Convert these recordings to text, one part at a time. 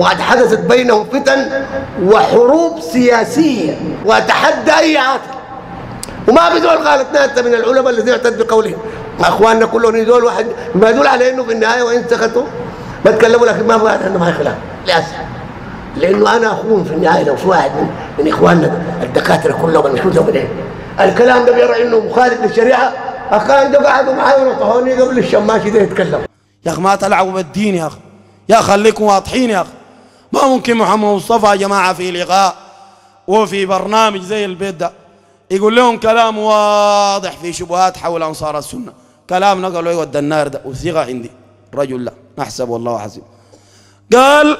وقد حدثت بينهم فتن وحروب سياسية وأتحدى أي عاطل وما بدول قالت ناتا من العلماء الذين اعتد بقولهم اخواننا كلهم يدول واحد ما يدول على انه في النهايه وان سكتوا ما تكلموا لكن ما ظاهر انه ما خلاف للاسف لانه انا اخوهم في النهايه لو في واحد من, من اخواننا الدكاتره كلهم المشهود بدين الكلام ده بيرى انه مخالف للشريعه اخوان ده قعدوا معي ونطحوني قبل الشماشي ده يتكلم يا اخي ما تلعبوا بالدين يا اخي يا خليكم واضحين يا اخي ما ممكن محمد مصطفى يا جماعة في لقاء وفي برنامج زي البيت ده يقول لهم كلام واضح في شبهات حول أنصار السنة كلام نقله يودى النار ده وثقة عندي رجل لا نحسب والله حسب قال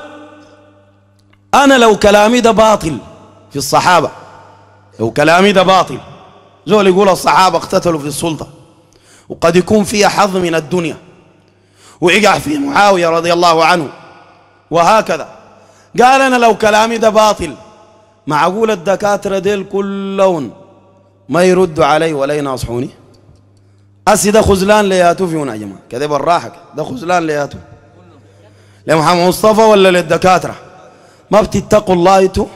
أنا لو كلامي ده باطل في الصحابة لو كلامي ده باطل زول يقول الصحابة اقتتلوا في السلطة وقد يكون فيها حظ من الدنيا وقع في معاوية رضي الله عنه وهكذا قال أنا لو كلامي ده باطل معقول الدكاترة ديل كلهم ما يردوا علي ولا يناصحوني أسي ده خزلان لياتو فينا يا جماعة كده بالراحه ده خزلان لياتو لمحمد مصطفى ولا للدكاترة ما بتتقوا الله انتوا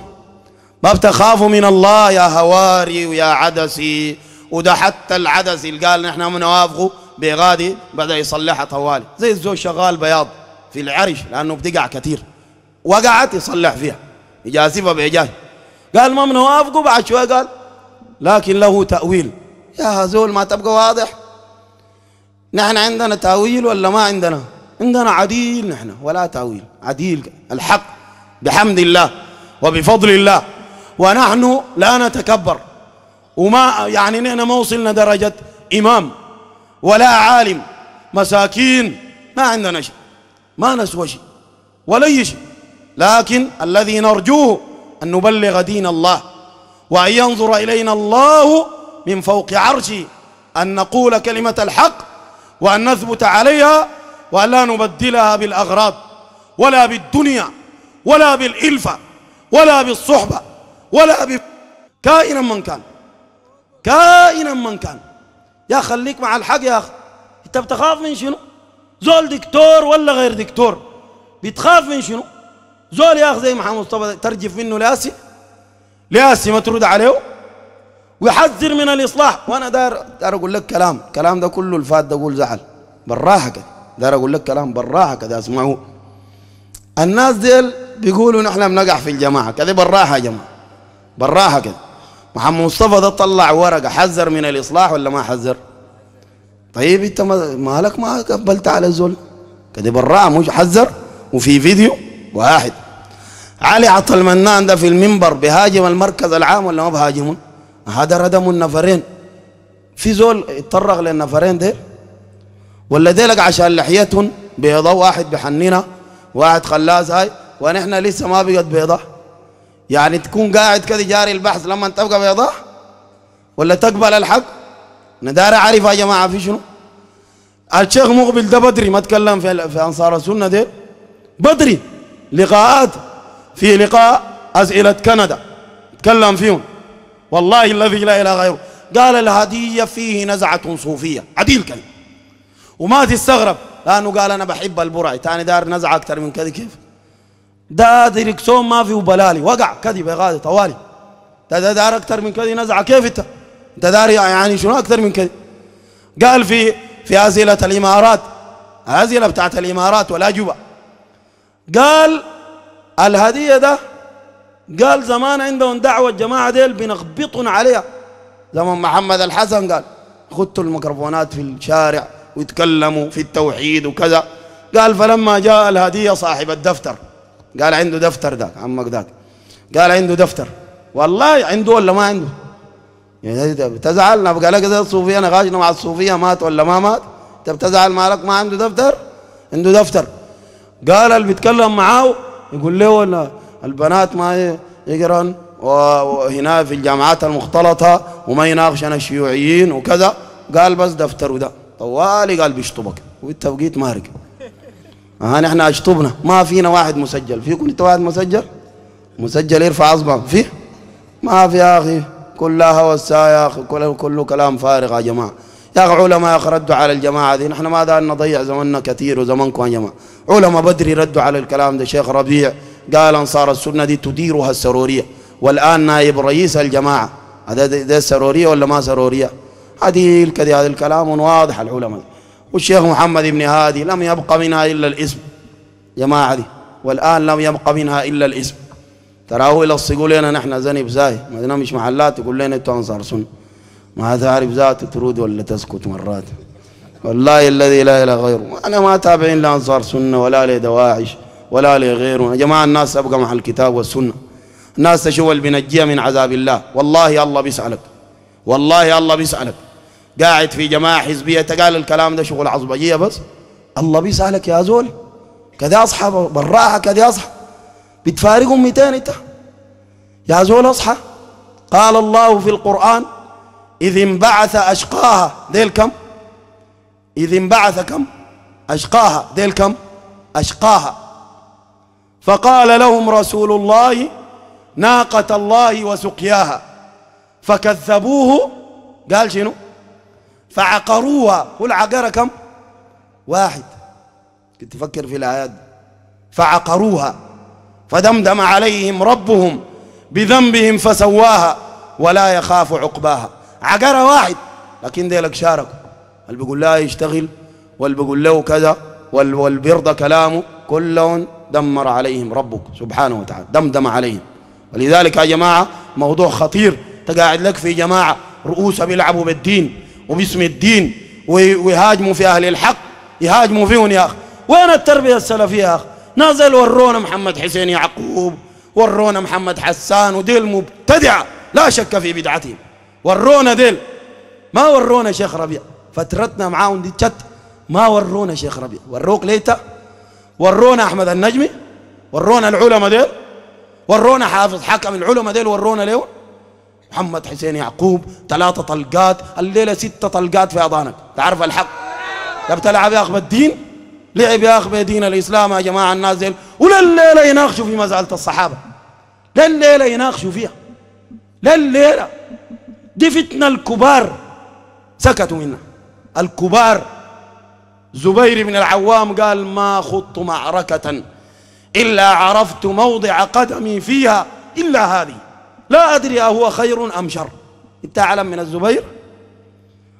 ما بتخافوا من الله يا هواري ويا عدسي وده حتى العدسي اللي قال نحن منوافقه بغادي بدأ يصلحها طوالي زي الزوج شغال بياض في العرش لأنه بتقع كثير وقعت يصلح فيها يجازفها بعجاج قال ما وافقه بعد شوية قال لكن له تأويل يا هزول ما تبقى واضح نحن عندنا تأويل ولا ما عندنا عندنا عديل نحن ولا تأويل عديل الحق بحمد الله وبفضل الله ونحن لا نتكبر وما يعني نحن ما وصلنا درجة إمام ولا عالم مساكين ما عندنا شيء ما نسوى شيء ولا شيء لكن الذي نرجوه أن نبلغ دين الله وأن ينظر إلينا الله من فوق عرشه أن نقول كلمة الحق وأن نثبت عليها وأن لا نبدلها بالأغراض ولا بالدنيا ولا بالإلفة ولا بالصحبة ولا ب... كائنا من كان كائنا من كان يا خليك مع الحق يا أخي أنت بتخاف من شنو؟ زول دكتور ولا غير دكتور بتخاف من شنو؟ زول يا اخ زي محمد مصطفى ترجف منه لاسي لاسي ما ترد عليه ويحذر من الاصلاح وانا داير دار اقول لك كلام الكلام ده كله الفات ده اقول زعل بالراحه كده داير اقول لك كلام بالراحه كده اسمعوا الناس ديل بيقولوا نحن بنقع في الجماعه كده بالراحه يا جماعه بالراحه كده محمد مصطفى ده طلع ورقه حذر من الاصلاح ولا ما حذر؟ طيب انت مالك ما قبلت على الزول كده بالراحه مش حذر وفي فيديو واحد علي عطى المنان ده في المنبر بهاجم المركز العام ولا ما بهاجمه هذا ردم النفرين في زول اتطرق للنفرين ده ولا ديلك عشان لحيتهم بيضة واحد بحنينة واحد خلاص هاي ونحن لسه ما بقت بيضة يعني تكون قاعد كده جاري البحث لما تبقى بيضة ولا تقبل الحق ندار عارف يا جماعة في شنو الشيخ مقبل ده بدري ما تكلم في, في أنصار السنة ده بدري لقاءات في لقاء أسئلة كندا تكلم فيهم والله الذي لا إله غيره قال الهدية فيه نزعة صوفية عديل كلام وما تستغرب لأنه قال أنا بحب البرعي تاني دار نزعة أكثر من كذا كيف ده دريكسون ما فيه بلالي وقع كذب يا غادي طوالي ده دا دار أكثر من كذا نزعة كيف أنت أنت دار يعني شنو أكثر من كذا قال في في أسئلة الإمارات أسئلة بتاعت الإمارات والأجوبة قال الهدية ده قال زمان عندهم دعوة الجماعة ديل بنخبطهم عليها زمان محمد الحسن قال خدتوا الميكروفونات في الشارع ويتكلموا في التوحيد وكذا قال فلما جاء الهدية صاحب الدفتر قال عنده دفتر ذاك عمك ذاك قال عنده دفتر والله عنده ولا ما عنده يعني تزعل قال لك الصوفيه انا مع الصوفيه مات ولا ما مات انت بتزعل مالك ما عنده دفتر عنده دفتر قال اللي بيتكلم معاه يقول له ولا البنات ما يقرن وهنا في الجامعات المختلطة وما يناقشنا الشيوعيين وكذا قال بس دفتر وده طوالي قال بيشطبك وانت بقيت مارق ها آه، نحن اشطبنا ما فينا واحد مسجل فيكم انت واحد مسجل مسجل يرفع اصبع فيه ما في يا اخي كلها هوسا يا اخي كله كلام فارغ يا جماعه يا أخي علماء ردوا على الجماعة دي نحن ما دارنا نضيع زمننا كثير وزمنكم يا جماعة علماء بدري ردوا على الكلام ده شيخ ربيع قال أنصار السنة دي تديرها السرورية والآن نائب رئيس الجماعة هذا ده سرورية ولا ما سرورية هذه هذا الكلام واضح العلماء والشيخ محمد بن هادي لم يبقى منها إلا الاسم جماعة دي والآن لم يبقى منها إلا الاسم تراه إلى الصقول لنا نحن زنب زاي ما مش محلات يقول لنا أنتوا أنصار سنة ما تعرف ذاته ترود ولا تسكت مرات والله الذي لا اله غيره انا ما تابعين لأنصار سنه ولا لدواعش ولا لغيره يا جماعه الناس ابقى مع الكتاب والسنه الناس تشوف اللي من عذاب الله والله الله بيسالك والله الله بيسالك قاعد في جماعه حزبيه تقال الكلام ده شغل عصبجيه بس الله بيسالك يا زول كذا اصحى بالراحه كذا اصحى بتفارقهم 200 انت يا زول اصحى قال الله في القران إذ انبعث أشقاها ديل كم إذ انبعث كم أشقاها ديل كم أشقاها فقال لهم رسول الله ناقة الله وسقياها فكذبوه قال شنو فعقروها هو العقرة كم واحد كنت تفكر في الآيات فعقروها فدمدم عليهم ربهم بذنبهم فسواها ولا يخاف عقباها عقارة واحد لكن ديلك شاركوا اللي بيقول لا يشتغل واللي بيقول له كذا واللي بيرضى كلامه كلهم دمر عليهم ربك سبحانه وتعالى دمدم عليهم ولذلك يا جماعة موضوع خطير تقاعد لك في جماعة رؤوسها بيلعبوا بالدين وباسم الدين ويهاجموا في أهل الحق يهاجموا فيهم يا أخي وين التربية السلفية يا أخي نازل ورونا محمد حسين يعقوب ورونا محمد حسان ودي المبتدعة لا شك في بدعتهم ورونا ديل ما ورونا شيخ ربيع فترتنا معاهم دي تشت ما ورونا شيخ ربيع وروك ليتا ورونا احمد النجمي ورونا العلماء ديل ورونا حافظ حكم العلماء ديل ورونا ليه محمد حسين يعقوب ثلاثة طلقات الليلة ستة طلقات في أضانك تعرف الحق ده بتلعب يا أخبة الدين لعب يا أخبة دين الإسلام يا جماعة الناس ديل ولليلة يناقشوا في مسألة الصحابة لليلة يناقشوا فيها لليلة دي فتنة الكبار سكتوا منها الكبار زبير بن العوام قال ما خضت معركة إلا عرفت موضع قدمي فيها إلا هذه لا أدري أهو خير أم شر أنت أعلم من الزبير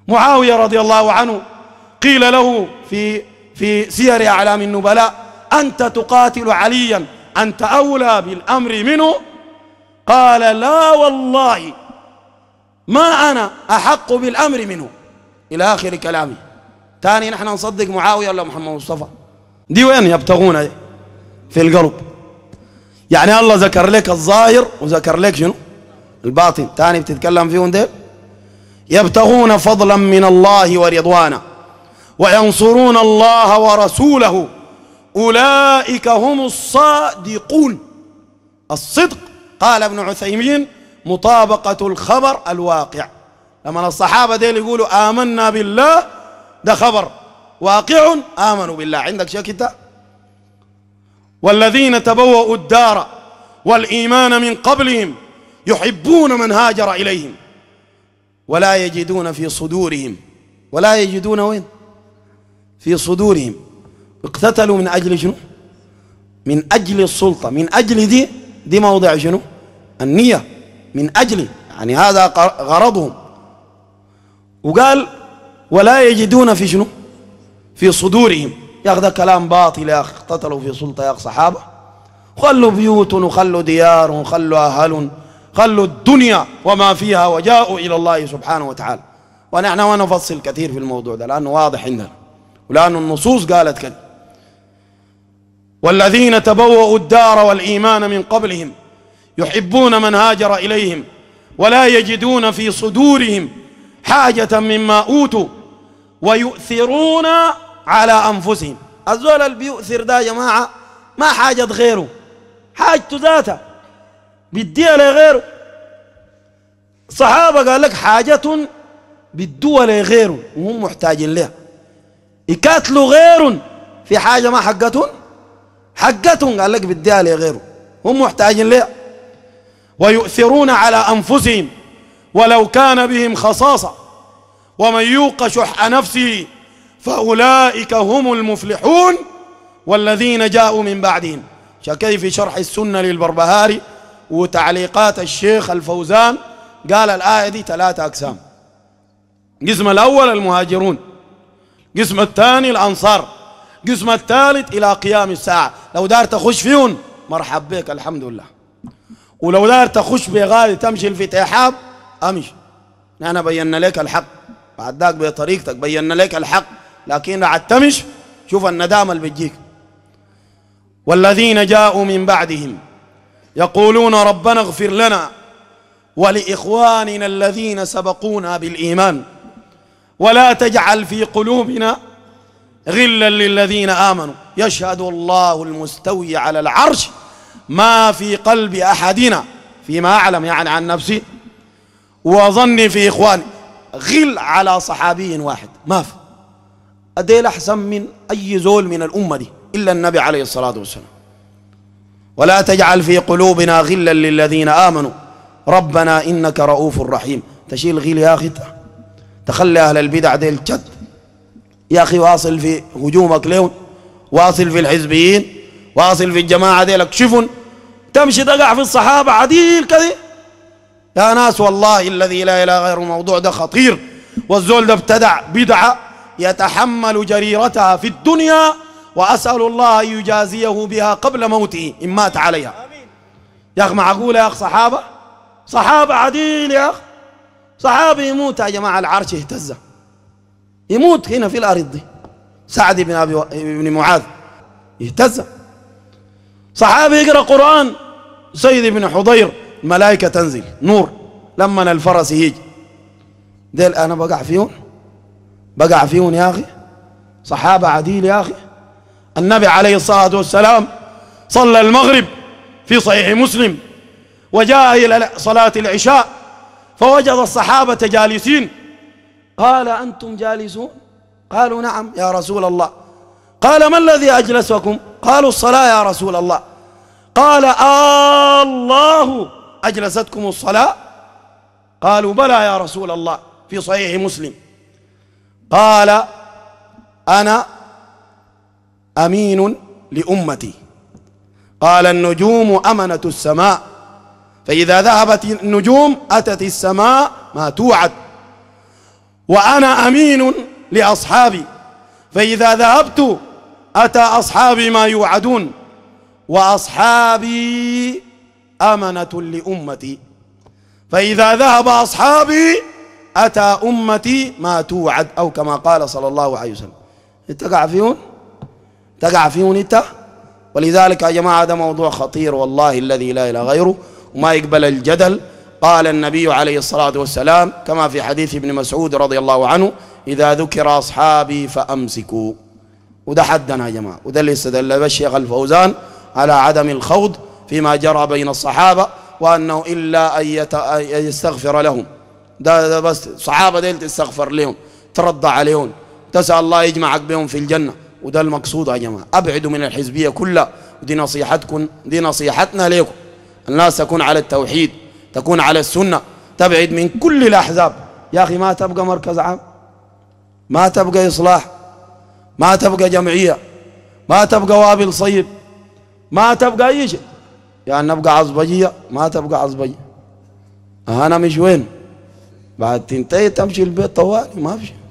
معاوية رضي الله عنه قيل له في في سير أعلام النبلاء أنت تقاتل عليا أنت أولى بالأمر منه قال لا والله ما أنا أحق بالأمر منه إلى آخر كلامه ثاني نحن نصدق معاوية ولا محمد مصطفى دي وين يبتغون في القلب يعني الله ذكر لك الظاهر وذكر لك شنو الباطن ثاني بتتكلم فيهم ديل يبتغون فضلا من الله ورضوانا وينصرون الله ورسوله أولئك هم الصادقون الصدق قال ابن عثيمين مطابقة الخبر الواقع لما الصحابة ديل يقولوا آمنا بالله ده خبر واقع آمنوا بالله عندك شك انت والذين تبوأوا الدار والإيمان من قبلهم يحبون من هاجر إليهم ولا يجدون في صدورهم ولا يجدون وين في صدورهم اقتتلوا من أجل شنو من أجل السلطة من أجل دي دي موضع شنو النية من أجله يعني هذا غرضهم وقال ولا يجدون في شنو في صدورهم يا أخي كلام باطل يا أخي اقتتلوا في سلطة يا أخي صحابة خلوا بيوت وخلوا ديار وخلوا أهل خلوا الدنيا وما فيها وجاءوا إلى الله سبحانه وتعالى ونحن ونفصل نفصل كثير في الموضوع ده لأنه واضح عندنا ولأن النصوص قالت كذا والذين تبوؤوا الدار والإيمان من قبلهم يحبون من هاجر إليهم ولا يجدون في صدورهم حاجة مما أوتوا ويؤثرون على أنفسهم الزول اللي بيؤثر ده يا جماعة ما حاجة غيره حاجته ذاته بيديها لغيره صحابة قال لك حاجة بيدوها لغيره وهم محتاجين لها يقاتلوا غيرهم في حاجة ما حقتهم حقتهم قال لك بيديها لغيره هم محتاجين لها ويؤثرون على أنفسهم ولو كان بهم خصاصة ومن يوق شح نفسه فأولئك هم المفلحون والذين جاءوا من بعدهم شكي في شرح السنة للبربهاري وتعليقات الشيخ الفوزان قال الآية دي ثلاثة أقسام قسم الأول المهاجرون قسم الثاني الأنصار قسم الثالث إلى قيام الساعة لو دار تخش فيهم مرحب بك الحمد لله ولو دار تخش بغالي تمشي الفتحاب امشي نحن بينا لك الحق بعد ذاك بطريقتك بينا لك الحق لكن عاد تمشي شوف الندامة اللي بتجيك والذين جاءوا من بعدهم يقولون ربنا اغفر لنا ولإخواننا الذين سبقونا بالإيمان ولا تجعل في قلوبنا غلا للذين آمنوا يشهد الله المستوي على العرش ما في قلب أحدنا فيما أعلم يعني عن نفسي وظني في إخواني غل على صحابي واحد ما في أديل أحسن من أي زول من الأمة دي إلا النبي عليه الصلاة والسلام ولا تجعل في قلوبنا غلا للذين آمنوا ربنا إنك رؤوف رحيم تشيل غل يا أخي تخلي أهل البدع ديل جد يا أخي واصل في هجومك لهم واصل في الحزبيين واصل في الجماعة دي لك شفن تمشي تقع في الصحابة عديل كذي يا ناس والله الذي لا إله غير الموضوع ده خطير والزول ده ابتدع بدعة يتحمل جريرتها في الدنيا وأسأل الله أن يجازيه بها قبل موته إن مات عليها يا أخ معقولة يا أخ صحابة صحابة عديل يا أخ صحابي يموت يا جماعة العرش اهتز يموت هنا في الأرض دي سعد بن أبي و... بن معاذ اهتز صحابي يقرأ قرآن سيد بن حضير الملائكة تنزل نور لما الفرس يجي ديل أنا بقع فيهم بقع فيهم يا أخي صحابة عديل يا أخي النبي عليه الصلاة والسلام صلى المغرب في صحيح مسلم وجاء إلى صلاة العشاء فوجد الصحابة جالسين قال أنتم جالسون قالوا نعم يا رسول الله قال ما الذي أجلسكم قالوا الصلاة يا رسول الله قال آه الله أجلستكم الصلاة قالوا بلى يا رسول الله في صحيح مسلم قال أنا أمين لأمتي قال النجوم أمنة السماء فإذا ذهبت النجوم أتت السماء ما توعد وأنا أمين لأصحابي فإذا ذهبت أتى أصحابي ما يوعدون وأصحابي أمنة لأمتي فإذا ذهب أصحابي أتى أمتي ما توعد أو كما قال صلى الله عليه وسلم تقع فيهم تقع فيهم أنت ولذلك يا جماعة هذا موضوع خطير والله الذي لا إله غيره وما يقبل الجدل قال النبي عليه الصلاة والسلام كما في حديث ابن مسعود رضي الله عنه إذا ذكر أصحابي فأمسكوا وده حدنا يا جماعة وده اللي استدل به الشيخ الفوزان على عدم الخوض فيما جرى بين الصحابة وأنه إلا أن يت... يستغفر لهم ده, ده بس صحابة ديل تستغفر لهم ترضى عليهم تسأل الله يجمعك بهم في الجنة وده المقصود يا جماعة أبعدوا من الحزبية كلها ودي نصيحتكم دي نصيحتنا لكم الناس تكون على التوحيد تكون على السنة تبعد من كل الأحزاب يا أخي ما تبقى مركز عام ما تبقى إصلاح ما تبقى جمعية ما تبقى وابل صيب ما تبقى أي شيء يعني نبقى عصبجية ما تبقى عصبجية أنا مش وين بعد تنتهي تمشي البيت طوالي ما في